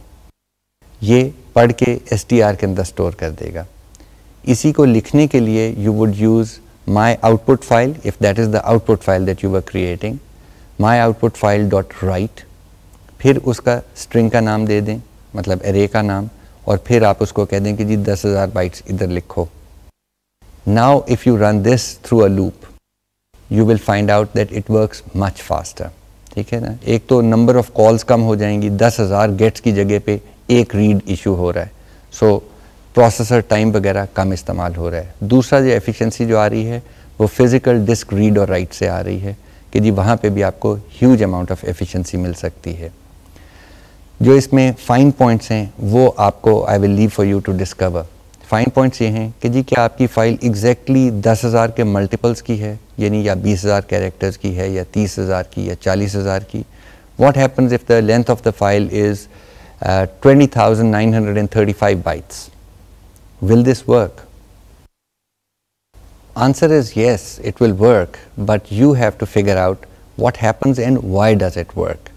ये पढ़ के एस टी आर के अंदर स्टोर कर देगा इसी को लिखने के लिए you would use my output file if that is the output file that you are creating my output file dot write फिर उसका स्ट्रिंग का नाम दे दें मतलब एरे का नाम और फिर आप उसको कह दें कि जी दस हज़ार बाइट्स इधर लिखो Now if you run this through a loop, you will find out that it works much faster. ठीक है ना एक तो नंबर ऑफ कॉल्स कम हो जाएंगी दस हज़ार गेट्स की जगह पे एक रीड इशू हो रहा है सो प्रोसेसर टाइम वगैरह कम इस्तेमाल हो रहा है दूसरा जो एफिशिएंसी जो आ रही है वो फिज़िकल डिस्क रीड और राइट से आ रही है कि जी वहाँ पे भी आपको ह्यूज अमाउंट ऑफ एफिशिएंसी मिल सकती है जो इसमें फाइन पॉइंट्स हैं वो आपको I will leave for you to discover fine points ये हैं कि जी क्या आपकी फ़ाइल एग्जैक्टली दस हज़ार के मल्टीपल्स की है यानी या बीस हज़ार कैरेक्टर्स की है या तीस हज़ार की या चालीस हज़ार की what happens if the length of the file is twenty thousand nine hundred and thirty five bytes will this work answer is yes it will work but you have to figure out what happens and why does it work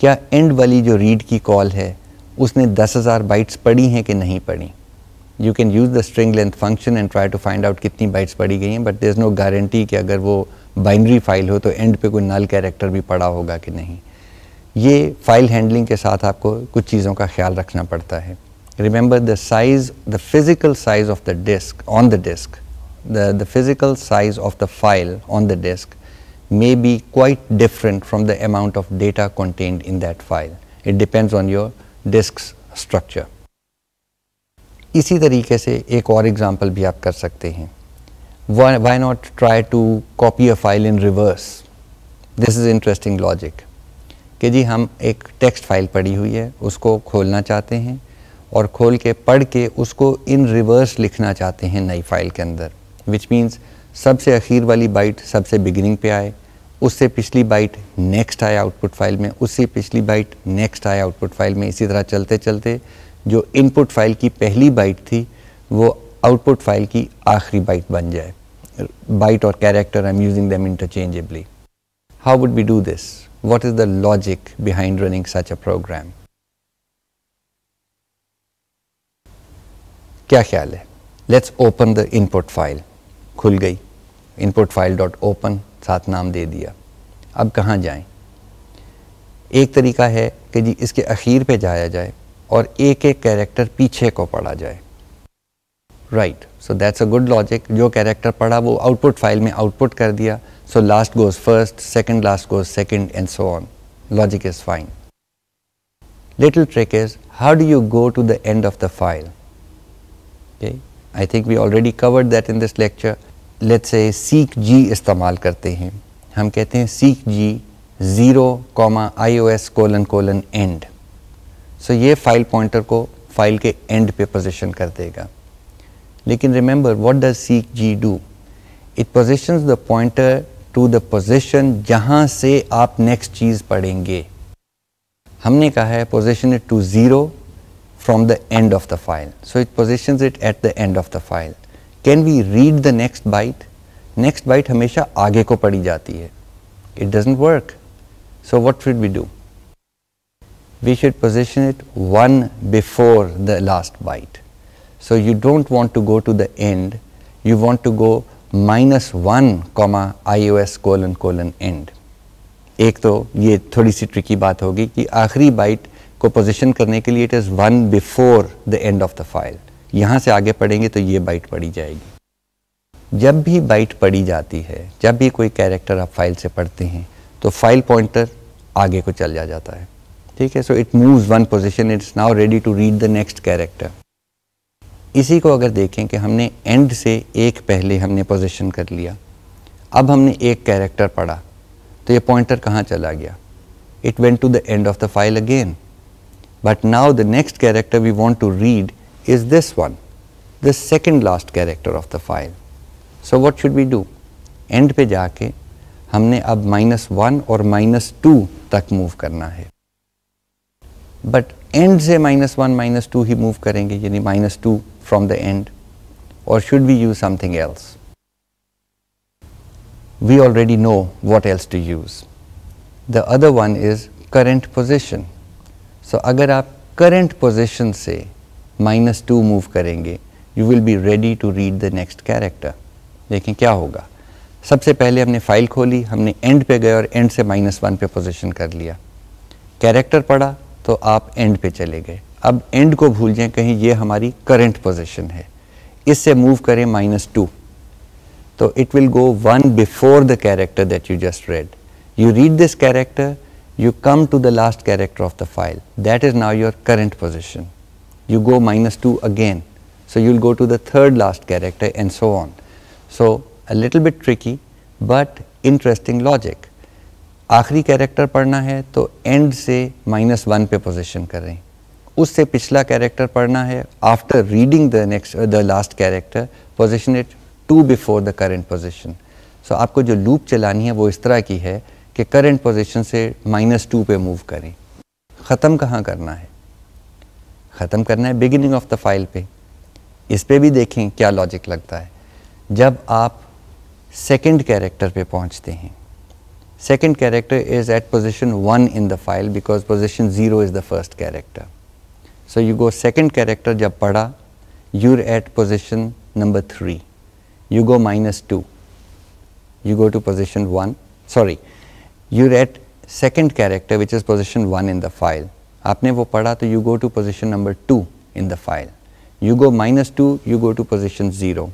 क्या end वाली जो read की call है उसने दस हजार bytes पढ़ी हैं कि नहीं पढ़ी you can use the string length function and try to find out कितनी बाइट्स पड़ी गई हैं but there is no guarantee कि अगर वो बाइनरी फाइल हो तो एंड पे कोई नल कैरेक्टर भी पड़ा होगा कि नहीं ये फाइल हैंडलिंग के साथ आपको कुछ चीज़ों का ख्याल रखना पड़ता है remember the size the physical size of the disk on the disk the physical size of the file on the the may be quite different from the amount of data content in that file it depends on your your structure इसी तरीके से एक और example भी आप कर सकते हैं why not try to copy a file in reverse this is interesting logic कि जी हम एक टेक्स्ट फाइल पड़ी हुई है उसको खोलना चाहते हैं और खोल के पढ़ के उसको इन रिवर्स लिखना चाहते हैं नई फाइल के अंदर विच मीन्स सबसे अखीर वाली बाइट सबसे बिगिनिंग पे आए उससे पिछली बाइट नेक्स्ट आए आउटपुट फाइल में उससे पिछली बाइट नेक्स्ट आए आउटपुट फाइल में इसी तरह चलते चलते जो इनपुट फाइल की पहली बाइट थी वो आउटपुट फाइल की आखिरी बाइट बन जाए बाइट और character I am using them interchangeably how would be do this what is the logic behind running such a program क्या ख्याल है let's open the input file खुल गई इनपुट फाइल डॉट ओपन साथ नाम दे दिया अब कहाँ जाएं? एक तरीका है कि जी इसके अखीर पे जाया जाए और एक एक कैरेक्टर पीछे को पढ़ा जाए right so that's a good logic जो कैरेक्टर पढ़ा वो आउटपुट फाइल में आउटपुट कर दिया so last goes first second last goes second and so on logic is fine little trick is how do you go to the end of the file I think we already covered that in this lecture let's a seek g इस्तेमाल करते हैं हम कहते हैं seek g zero comma I O S colon colon end so so ये फाइल pointer को file के एंड पे पोजिशन कर देगा लेकिन remember what does seek g do it position the pointer to the position जहां से आप नेक्स्ट चीज पढ़ेंगे हमने कहा है position it to zero from the end of the file so it position it at the end of the file can we read the next byte next bite हमेशा आगे को पढ़ी जाती है it doesn't work so what would we do we should position it one before the last bite. So you don't want to go to the end, you want to go minus one comma I O S colon colon end एक तो ये थोड़ी सी tricky बात होगी कि आखिरी bite को position करने के लिए it is one before the end of the file यहाँ से आगे पढ़ेंगे तो ये बाइट पढ़ी जाएगी जब भी बाइट पढ़ी जाती है जब भी कोई कैरेक्टर आप फाइल से पढ़ते हैं तो फाइल पॉइंटर आगे को चल जा जाता है ठीक है so it moves one position it's now ready to read the next character इसी को अगर देखें कि हमने एंड से एक पहले हमने पोजीशन कर लिया अब हमने एक कैरेक्टर पढ़ा तो ये पॉइंटर कहाँ चला गया it went to the end of the file again but now the next character we want to read is this one the second last character of the file so what should we do end पे जाके हमने अब minus one और minus two तक move करना है but end से minus one minus two ही मूव करेंगे यानी minus two from the end और should we use something else we already know what else to use the other one is current position so अगर आप current position से minus two move करेंगे you will be ready to read the next character देखें क्या होगा सबसे पहले हमने फाइल खोली हमने एंड पे गए और एंड से माइनस वन पे पोजिशन कर लिया कैरेक्टर पढ़ा तो आप एंड पे चले गए अब एंड को भूल जाएं कहीं ये हमारी करंट पोजीशन है इससे मूव करें माइनस टू तो it will go one before the character that you just read you read this character you come to the last character of the file that is now your current position you go minus two again so you'll go to the third last character and so on so a little bit tricky but interesting logic आखिरी character पढ़ना है तो and से minus one पे position करें उससे पिछला character पढ़ना है after reading the next the last character position it to before the current position so आपको जो लूप चलानी है वो इस तरह की है कि करेंट पोजीशन से माइनस टू पे मूव करें ख़त्म कहाँ करना है ख़त्म करना है बिगिनिंग ऑफ द फाइल पे इस पे भी देखें क्या लॉजिक लगता है जब आप सेकंड कैरेक्टर पे पहुंचते हैं Second character is at position 1 in the file because position 0 is the first character. So, you go second character jab pada, you are at position number 3, you go minus 2, you go to position 1, sorry, you are at second character which is position 1 in the file. आपने वो पढ़ा तो you go to position number 2 in the file. You go minus 2, you go to position 0.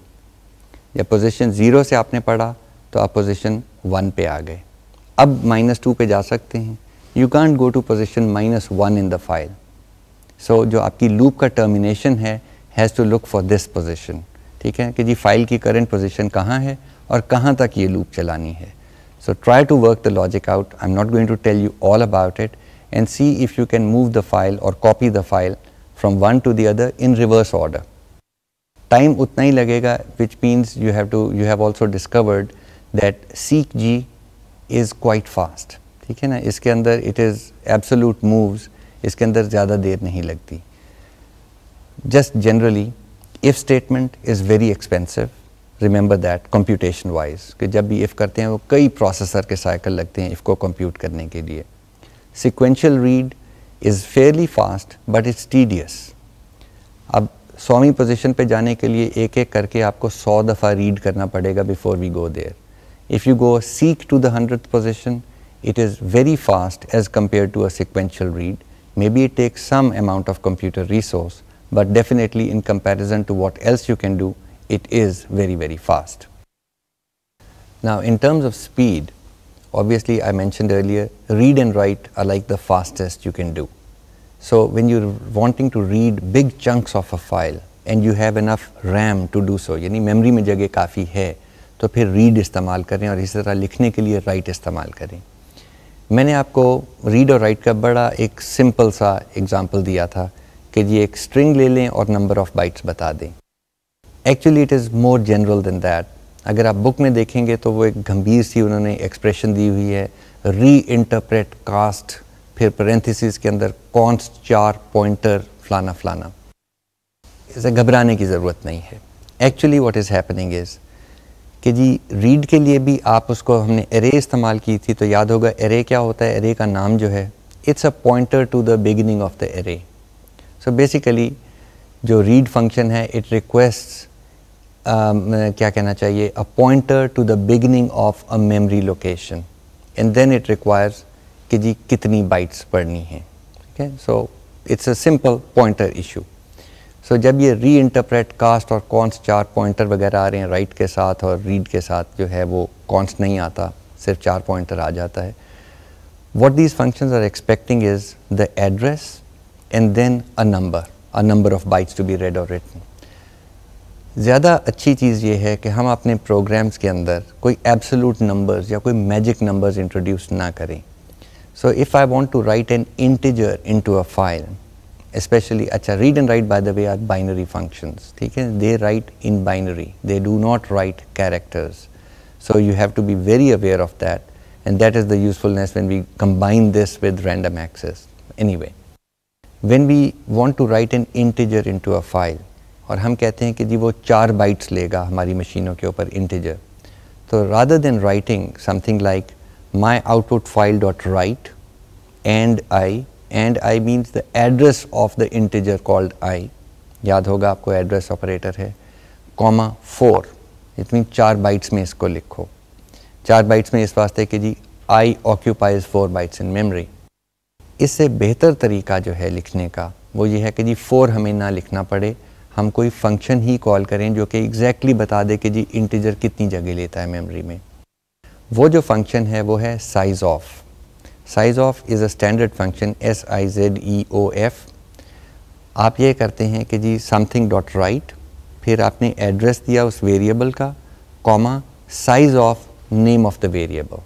या position 0 से आपने पढ़ा तो आप position 1 पे आ गए अब माइनस टू पर जा सकते हैं you can't go to position minus one in the file so जो आपकी लूप का टर्मिनेशन है has to look for this position ठीक है कि जी फाइल की करेंट पोजिशन कहाँ है और कहाँ तक ये लूप चलानी है so try to work the logic out I am not going to tell you all about it and see if you can move the file और copy the file from one to the other in reverse order time उतना ही लगेगा which means you have to you have also discovered that seek g is quite fast ठीक है ना इसके अंदर it is absolute moves इसके अंदर ज़्यादा देर नहीं लगती just generally if statement is very expensive remember that computation wise कि जब भी इफ़ करते हैं वो कई प्रोसेसर के साइकिल लगते हैं इफ़ को कंप्यूट करने के लिए sequential read is fairly fast but it's tedious अब सौवीं पोजिशन पर जाने के लिए एक एक करके आपको सौ दफ़ा रीड करना पड़ेगा before we go there If you go seek to the 100th position, it is very fast as compared to a sequential read. Maybe it takes some amount of computer resource, but definitely in comparison to what else you can do, it is very, very fast. Now, in terms of speed, obviously I mentioned earlier, read and write are like the fastest you can do. So, when you're wanting to read big chunks of a file and you have enough RAM to do so, yani memory mein jagah kafi hai, तो फिर read इस्तेमाल करें और इसी तरह लिखने के लिए राइट इस्तेमाल करें मैंने आपको रीड और राइट का बड़ा एक सिंपल सा एग्ज़ाम्पल दिया था कि ये एक स्ट्रिंग ले लें और नंबर ऑफ़ बाइट्स बता दें actually it is more general than that अगर आप बुक में देखेंगे तो वो एक गंभीर सी उन्होंने एक्सप्रेशन दी हुई है री इंटरप्रेट कास्ट फिर पेरेंथिस के अंदर कॉन्स चार पॉइंटर फलाना फलाना इसे घबराने की ज़रूरत नहीं है actually what is happening is कि जी रीड के लिए भी आप उसको हमने एरे इस्तेमाल की थी तो याद होगा एरे क्या होता है एरे का नाम जो है it's a pointer to the beginning of the array so basically जो रीड फंक्शन है इट रिक्वेस्ट um, क्या कहना चाहिए a pointer to the beginning of a memory location and then it requires कि जी कितनी बाइट्स पढ़नी है ठीक है so it's a simple pointer issue so जब ये री इंटरप्रेट कास्ट और कौनस चार पॉइंटर वगैरह आ रहे हैं राइट के साथ और रीड के साथ जो है वो कौनस नहीं आता सिर्फ चार पॉइंटर आ जाता है what these function are expecting is the address and then a number a number of bytes to be read और रिटन ज़्यादा अच्छी चीज़ ये है कि हम अपने प्रोग्राम्स के अंदर कोई एब्सोलूट नंबर्स या कोई मैजिक नंबर्स इंट्रोड्यूस ना करें so if I want to write an integer to a file especially acha read and write by the way are binary functions they write in binary they do not write characters so you have to be very aware of that and that is the usefulness when we combine this with random access anyway when we want to write an integer into a file or हम कहते हैं कि जी वो four bytes लेगा हमारी मशीनों के ऊपर integer so rather than writing something like my output file dot write and i and I means the address of the integer called I याद होगा आपको एड्रेस ऑपरेटर है कॉमा फोर इट मीन चार बाइट्स में इसको लिखो चार bytes में इस वास्ते कि जी I occupies four bytes in memory इससे बेहतर तरीका जो है लिखने का वो ये है कि जी फोर हमें ना लिखना पड़े हम कोई फंक्शन ही कॉल करें जो कि एग्जैक्टली बता दे कि जी इंटीजर कितनी जगह लेता है मेमोरी में वो जो फंक्शन है वो है size of size of is a standard function S I Z E O F आप ये करते हैं कि जी समथिंग डॉट राइट फिर आपने एड्रेस दिया उस वेरिएबल का comma size of name of the variable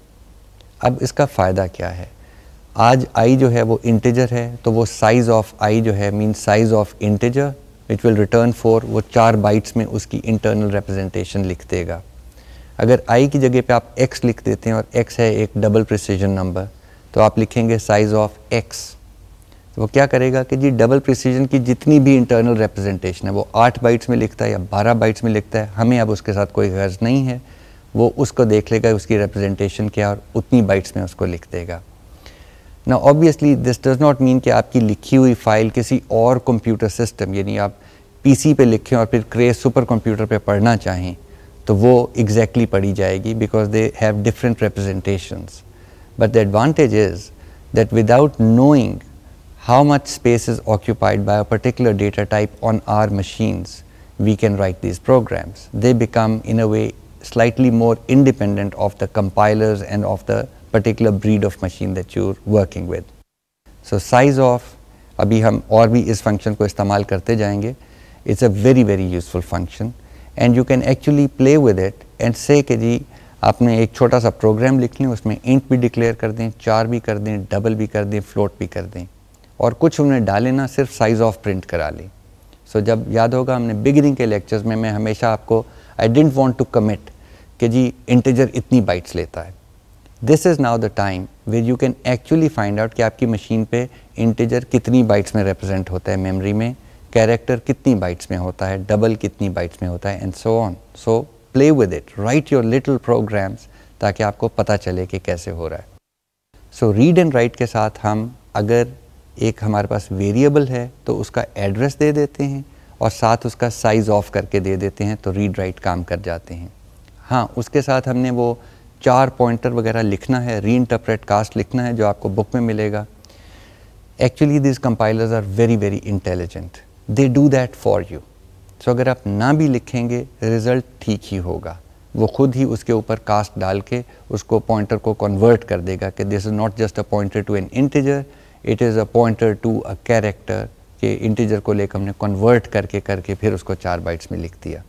अब इसका फ़ायदा क्या है आज आई जो है वो इंटेजर है तो वो साइज़ ऑफ आई जो है mean size of integer which will return four वो चार बाइट्स में उसकी इंटरनल रिप्रेजेंटेशन लिख देगा अगर आई की जगह पे आप एक्स लिख देते हैं और एक्स है एक डबल प्रिसीजन नंबर तो आप लिखेंगे साइज ऑफ एक्स तो वो क्या करेगा कि जी डबल प्रिसीजन की जितनी भी इंटरनल रिप्रेजेंटेशन है वो आठ बाइट्स में लिखता है या बारह बाइट्स में लिखता है हमें अब उसके साथ कोई गर्ज नहीं है वो उसको देख लेगा उसकी रिप्रेजेंटेशन क्या और उतनी बाइट्स में उसको लिख देगा ना obviously this does not mean कि आपकी लिखी हुई फाइल किसी और कंप्यूटर सिस्टम यानी आप पीसी पे लिखें और फिर क्रेज सुपर कंप्यूटर पे पढ़ना चाहें तो वो एग्जैक्टली exactly पढ़ी जाएगी because they have different representations But the advantage is that without knowing how much space is occupied by a particular data type on our machines, we can write these programs. They become, in a way, slightly more independent of the compilers and of the particular breed of machine that you're working with. So size of, अभी हम और भी इस function को इस्तेमाल करते जाएंगे. It's a very, very useful function. And you can actually play with it and say कि आपने एक छोटा सा प्रोग्राम लिख लें उसमें इंट भी डिक्लेयर कर दें चार भी कर दें डबल भी कर दें फ्लोट भी कर दें और कुछ उन्हें डालें ना सिर्फ साइज़ ऑफ प्रिंट करा लें सो जब याद होगा हमने बिगिनिंग के लेक्चर्स में मैं हमेशा आपको I don't want to commit कि जी इंटेजर इतनी बाइट्स लेता है this is now the time where you can actually find out कि आपकी मशीन पे इंटेजर कितनी बाइट्स में रिप्रेजेंट होता है मेमोरी में कैरेक्टर कितनी बाइट्स में होता है डबल कितनी बाइट्स में होता है and so on so play with it write your little programs ताकि आपको पता चले कि कैसे हो रहा है सो रीड एंड राइट के साथ हम अगर एक हमारे पास वेरिएबल है तो उसका एड्रेस दे देते हैं और साथ उसका साइज़ ऑफ करके दे देते हैं तो रीड राइट काम कर जाते हैं हाँ उसके साथ हमने वो चार पॉइंटर वगैरह लिखना है री इंटरप्रेट कास्ट लिखना है जो आपको बुक में मिलेगा actually these compilers are very very intelligent they do that for you so तो अगर आप ना भी लिखेंगे रिज़ल्ट ठीक ही होगा वो खुद ही उसके ऊपर कास्ट डाल के उसको पॉइंटर को कन्वर्ट कर देगा कि this is not just a pointer to an integer it is a pointer to a character के इंटीजर को लेकर हमने कन्वर्ट करके करके फिर उसको चार बाइट्स में लिख दिया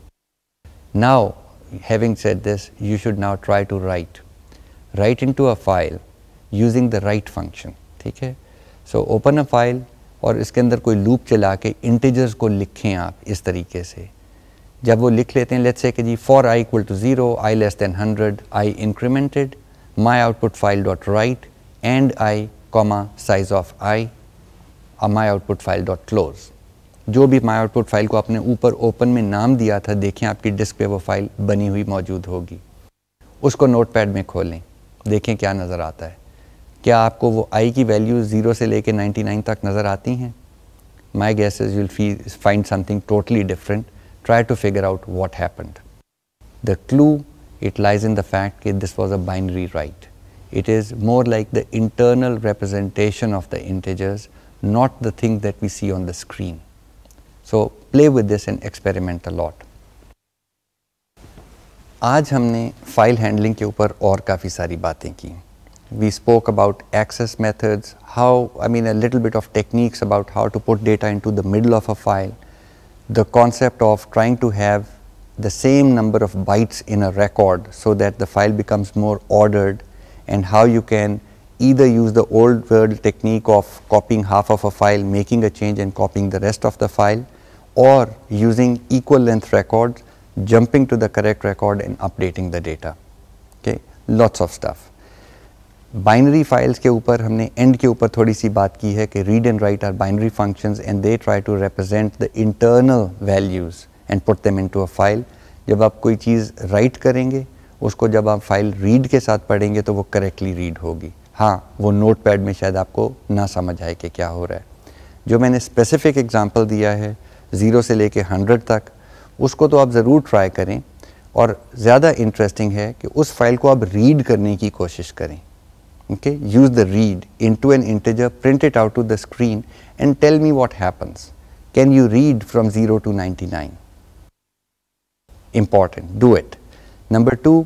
now having said this you should now try to write write in to a file using the write function ठीक है सो ओपन अ फाइल और इसके अंदर कोई लूप चला के इंटीजर्स को लिखें आप इस तरीके से जब वो लिख लेते हैं लेट्स से कि g for i equal to zero i less than hundred i incremented my output file dot write and i comma size of i और my output file dot close जो भी माई आउटपुट फाइल को आपने ऊपर open में नाम दिया था देखें आपकी डिस्क पे वो फाइल बनी हुई मौजूद होगी उसको नोट में खोलें देखें क्या नज़र आता है क्या आपको वो आई की वैल्यू ज़ीरो से लेके 99 तक नज़र आती हैं my guess is will find something totally different try to figure out what happened the clue it lies in the fact कि this was a binary right it is more like the internal representation of the integers not the thing that we see on the screen so play with this and experiment a आज हमने file handling के ऊपर और काफ़ी सारी बातें की we spoke about access methods, how, I mean, a little bit of techniques about how to put data into the middle of a file, the concept of trying to have the same number of bytes in a record so that the file becomes more ordered and how you can either use the old world technique of copying half of a file, making a change and copying the rest of the file or using equal length records, jumping to the correct record and updating the data, okay, lots of stuff. Binary files के ऊपर हमने and के ऊपर थोड़ी सी बात की है कि read and write are binary functions and they try to represent the internal values and put them into a file जब आप कोई चीज़ राइट करेंगे उसको जब आप फाइल रीड के साथ पढ़ेंगे तो वो करेक्टली रीड होगी हाँ वो नोट पैड में शायद आपको ना समझ आए कि क्या हो रहा है जो मैंने स्पेसिफिक एग्जाम्पल दिया है ज़ीरो से लेके हंड्रेड तक उसको तो आप ज़रूर ट्राई करें और ज़्यादा इंटरेस्टिंग है कि उस फाइल को आप रीड करने की कोशिश करें okay, use the read into an integer, print it out to the screen and tell me what happens. Can you read from 0 to 99? Important, do it. Number 2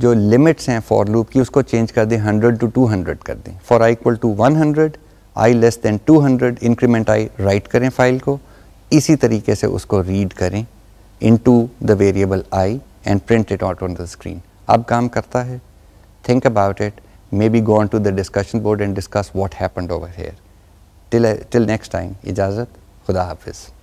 जो लिमिट्स हैं फॉर लूप की उसको change कर दें 100 to 200 कर दें for i equal to 100, i less than 200 increment i write करें file को इसी तरीके से उसको रीड करें into the variable i and print it out on the screen अब काम करता है think about it maybe go on to the discussion board and discuss what happened over here. Till, uh, till next time, ijazat, khuda hafiz.